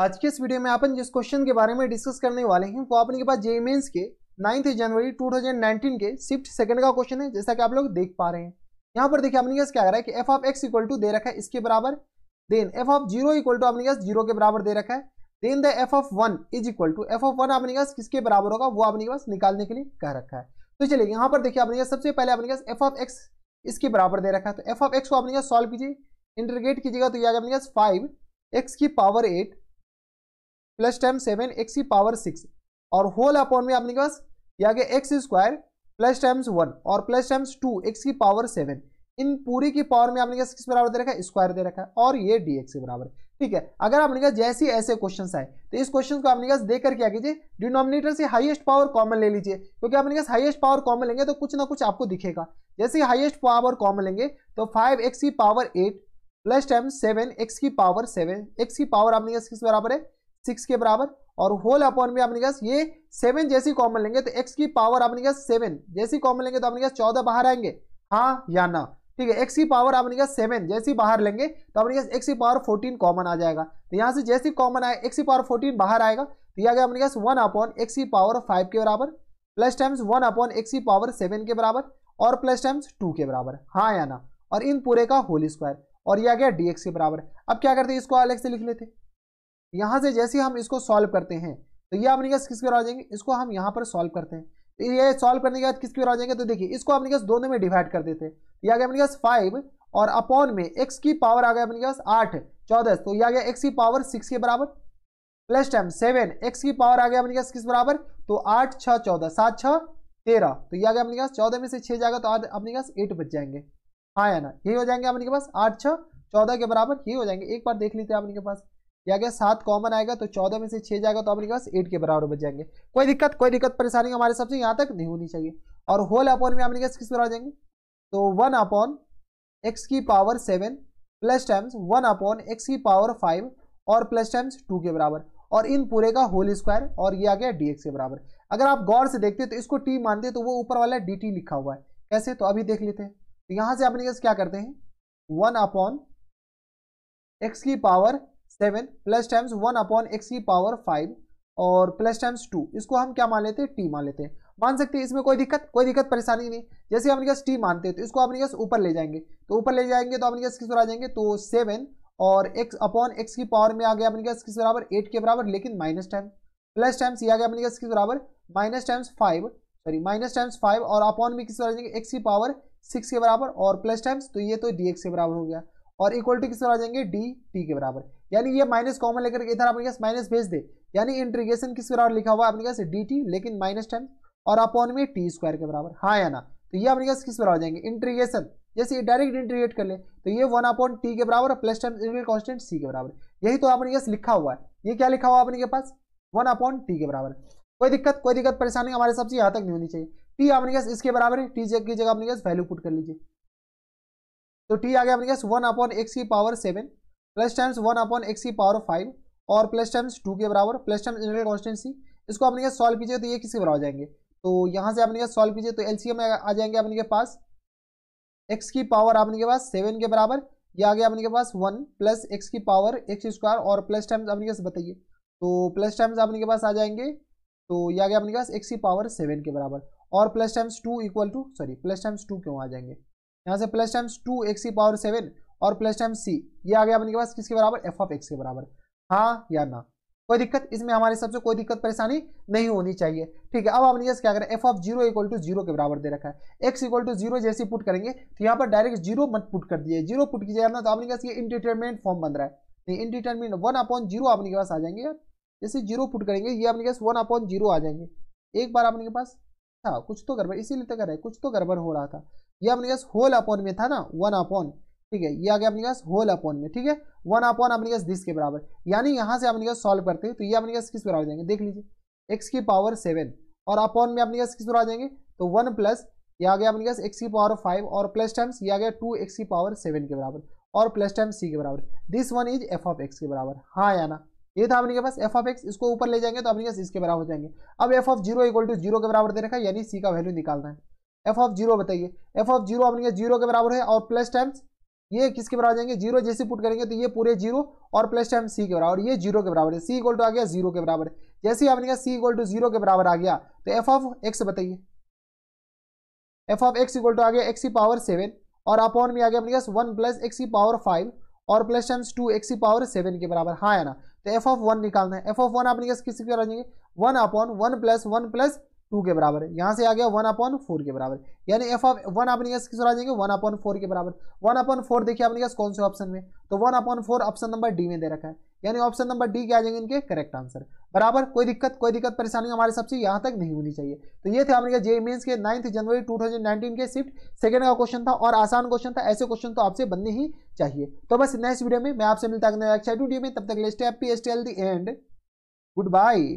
आज के इस वीडियो में अपन जिस क्वेश्चन के बारे में डिस्कस करने वाले हैं वो अपने के पास जे मेन्स के नाइन्थ जनवरी 2019 के शिफ्ट सेकंड का क्वेश्चन है जैसा कि आप लोग देख पा रहे हैं यहाँ पर देखिए अपने क्या आ रहा है कि F of X equal to दे रखा है इसके बराबर then F of zero equal to अपने जीरो के बराबर दे रखा है then the F of one is equal to F of one अपने पास किसके बराबर होगा वो अपने पास निकालने के लिए कह रखा है तो चलिए यहाँ पर देखिए अपने सबसे पहले अपने पास एफ ऑफ एक्स इसके बराबर दे रखा है तो एफ ऑफ एक्स को अपने सॉल्व कीजिए इंटरग्रेट कीजिएगा तो ये आगे अपने पास फाइव एक्स की power eight plus time seven X की पावर सिक्स और होल अपॉन में आपने के पास ये आ गया X square plus times one और प्लस टाइम्स टू एक्स की पावर सेवन इन पूरी की पावर में आपने किस बराबर दे रखा है स्क्वायर दे रखा है और ये डी एक्स के बराबर ठीक है अगर आपने कहा जैसे ऐसे क्वेश्चन आए तो इस क्वेश्चन को आपने कहा देखकर क्या कीजिए डिनोमिनेटर से हाइएस्ट पावर कॉमन ले लीजिए क्योंकि आपने कहा हाइएस्ट पावर कॉमन लेंगे तो कुछ ना कुछ आपको दिखेगा जैसे हाइएस्ट पावर कॉमन लेंगे तो फाइव एक्स की power eight plus time seven X की पावर सेवन एक्स की पावर आपने किस बराबर है सिक्स के बराबर और होल अपॉन में आपने कहा ये सेवन जैसी कॉमन लेंगे तो एक्स की पावर आपने कहा सेवन जैसी कॉमन लेंगे तो आपने कहा चौदह बाहर आएंगे हाँ या ना ठीक है एक्स की पावर आपने कहा सेवन जैसी बाहर लेंगे तो आपने कहा एक्स की पावर फोर्टीन कॉमन आ जाएगा तो यहाँ से जैसी कॉमन आए एक्स की पावर फोर्टीन बाहर आएगा तो यह आ गया अपने कहा वन अपॉन एक्स की पावर फाइव के बराबर plus times one upon X की पावर सेवन के बराबर और प्लस टाइम्स टू के बराबर हाँ या ना और इन पूरे का होल स्क्वायर और यह आ गया डी के बराबर अब क्या करते हैं इसको अलग से लिख लेते हैं यहाँ से जैसे हम इसको सॉल्व करते हैं तो ये अपने पास किसके बराबर आ जाएंगे इसको हम यहाँ पर सॉल्व करते हैं तो ये सॉल्व करने के बाद किसके बराबर आ जाएंगे तो देखिए इसको अपने पास दोनों में डिवाइड कर देते हैं तो या आ गया अपने फाइव और अपॉन में एक्स की पावर आ गया अपने पास आठ चौदह तो यह आ गया एक्स की पावर सिक्स के बराबर प्लस टाइम सेवन एक्स की पावर आ गया अपने पास किस बराबर तो आठ छः चौदह सात छः तेरह तो यह आ गया अपने पास चौदह में से छः जाएगा तो आठ अपने पास एट बच जाएंगे हाँ या ना यही हो जाएंगे अपने के पास आठ छः चौदह के बराबर ये हो जाएंगे एक बार देख लेते हैं अपने के पास या गया सात कॉमन आएगा तो चौदह में से छह जाएगा तो अपने पास एट के बराबर बच जाएंगे कोई दिक्कत कोई दिक्कत परेशानी हमारे हिसाब से यहाँ तक नहीं होनी चाहिए और होल अपॉन में आपके पास किस बराबर जाएंगे तो वन अपॉन एक्स की power seven plus times one upon X की पावर फाइव और प्लस टाइम्स टू के बराबर और इन पूरे का होल स्क्वायर और ये आ गया डी के बराबर अगर आप गौर से देखते तो इसको टी मानते तो वो ऊपर वाला डी लिखा हुआ है कैसे तो अभी देख लेते हैं तो यहाँ से अपने क्या करते हैं वन अपॉन एक्स की power seven plus times one upon X की पावर फाइव और प्लस टाइम्स टू इसको हम क्या मान लेते हैं टी मान लेते हैं मान सकते हैं इसमें कोई दिक्कत कोई दिक्कत परेशानी नहीं जैसे हम निकास टी मानते हैं तो इसको अपने ऊपर ले जाएंगे तो ऊपर ले जाएंगे तो अपने पास किस पर आ जाएंगे तो सेवन और एक्स अपॉन एक्स की पावर में आ गया अपने किस बराबर एट के बराबर लेकिन माइनस टाइम प्लस टाइम्स ये आ गया अपने किस बराबर minus times five sorry minus times five और अपॉन में किस बराबर जाएंगे एक्स की पावर सिक्स के बराबर और प्लस टाइम्स तो ये तो डी के बराबर हो गया और इक्वल टू किस आ जाएंगे डी टी के बराबर यानी ये माइनस कॉमन लेकर इधर अपने पास माइनस भेज दे यानी इंट्रीगेशन किस बराबर लिखा हुआ अपने पास डी टी लेकिन माइनस टेन और अपॉन में टी स्क्वायर के बराबर हाँ या ना तो ये अपने पास किस बराबर जाएंगे इंट्रीगेशन जैसे ये डायरेक्ट इंट्रीगेट कर ले तो ये वन अपॉन टी के बराबर plus ten time constant C के बराबर यही तो आपने पास लिखा हुआ है ये क्या लिखा हुआ आपने के पास वन अपॉन टी के बराबर कोई दिक्कत कोई दिक्कत परेशानी हमारे सबसे से यहाँ तक नहीं होनी चाहिए टी आपने गैस इसके बराबर है टी की जगह आपने गैस वैल्यू पुट कर लीजिए तो टी आ गया आपने गैस वन अपॉन एक्स की power seven plus times one upon X की पावर फाइव और प्लस टाइम्स टू के बराबर प्लस टाइम्स इंटरनल कॉन्स्टेंसी इसको आपने सॉल्व कीजिए तो ये किसी बराबर जाएंगे तो यहाँ से आपने सॉल्व कीजिए तो एलसीएम आ जाएंगे अपने के पास एक्स की पावर आपने के पास सेवन के बराबर या आ गया अपने के पास वन प्लस एक्स की पावर एक्स स्क्वायर और प्लस टाइम्स अपने के पास बताइए तो प्लस टाइम्स अपने के पास आ जाएंगे तो ये आ गया अपने के पास एक्स की पावर सेवन के बराबर और plus times two equal to sorry plus times two क्यों आ जाएंगे यहाँ से प्लस टाइम्स टू एक्स की पावर सेवन और प्लस टाइम सी ये आ गया अपने के पास किसके बराबर एफ ऑफ एक्स के बराबर हाँ या ना कोई दिक्कत इसमें हमारे हिसाब से कोई दिक्कत परेशानी नहीं होनी चाहिए ठीक है अब आपने जैसे क्या करें F of zero equal to zero के बराबर दे रखा है एक्स इक्वल टू जीरो जैसे पुट करेंगे तो यहाँ पर डायरेक्ट जीरो मत पुट कर दिए जीरो पुट कीजिए ना तो आपने कहा ये इनडिटर्मिनेट फॉर्म बन रहा है नहीं इनडिटर्मिनेट वन अपॉन जीरो आपने के पास आ जाएंगे यार जैसे जीरो पुट करेंगे ये आपने कहा वन अपॉन जीरो आ जाएंगे एक बार आपने के पास था हाँ, कुछ तो गड़बड़ इसीलिए तो कर रहे कुछ तो गड़बड़ हो रहा था ये आपने कहा होल अपॉन में था ना वन अपॉन ठीक है ये आ गया अपने पास होल अपॉन में ठीक है वन अपॉन अपने पास दिस के बराबर यानी यहाँ से अपने पास सॉल्व करते हैं तो ये अपने पास किस पर आ जाएंगे देख लीजिए एक्स की पावर सेवन और अपॉन में अपने पास किस पर आ जाएंगे तो वन प्लस ये आ गया अपने पास एक्स की पावर फाइव और प्लस टाइम्स ये आ गया टू एक्स की पावर सेवन के बराबर और प्लस टाइम्स सी के बराबर this one is F of X के बराबर हाँ या ना ये था अपने पास एफ ऑफ एक्स इसको ऊपर ले जाएंगे तो अपने पास इसके बराबर हो जाएंगे अब F of zero equal to zero के बराबर दे रखा है यानी सी का वैल्यू निकालना है एफ ऑफ जीरो बताइए एफ ऑफ जीरो अपने पास जीरो के बराबर है और प्लस टाइम्स ये किसके बराबर जाएंगे जीरो जैसे पुट करेंगे तो ये पूरे जीरो और प्लस टाइम सी के बराबर ये जीरो के बराबर है सी इक्वल टू आ गया जीरो के बराबर जैसे आपने कहा सी इक्वल टू जीरो के बराबर आ गया तो एफ ऑफ एक्स बताइए F of X equal to आ गया एक्स की पावर सेवन और अपॉन में आ गया अपने वन प्लस एक्स की पावर फाइव और प्लस टाइम्स टू एक्स की पावर सेवन के बराबर हाँ है ना तो एफ ऑफ वन निकालना है एफ ऑफ वन आपने पास किसी के बराबर जाएंगे one upon one plus one plus two के बराबर है यहाँ से आ गया वन अपॉन फोर के बराबर यानी एफ ऑफ वन अपने गैस किस आ जाएंगे वन अपॉन फोर के बराबर वन अपॉन फोर देखिए अपने गैस कौन से ऑप्शन में तो one upon four option number D में दे रखा है यानी ऑप्शन नंबर डी के आ जाएंगे इनके करेक्ट आंसर बराबर कोई दिक्कत कोई दिक्कत परेशानी हमारे सबसे यहाँ तक नहीं होनी चाहिए तो ये थे आपने हमारे जे मीन के नाइन्थ जनवरी 2019 के शिफ्ट सेकंड का क्वेश्चन था और आसान क्वेश्चन था ऐसे क्वेश्चन तो आपसे बनने ही चाहिए तो बस नेक्स्ट वीडियो में मैं आपसे मिलता हूँ वीडियो में तब तक लेस्ट हैप्पी एस्ट एल दी एंड गुड बाई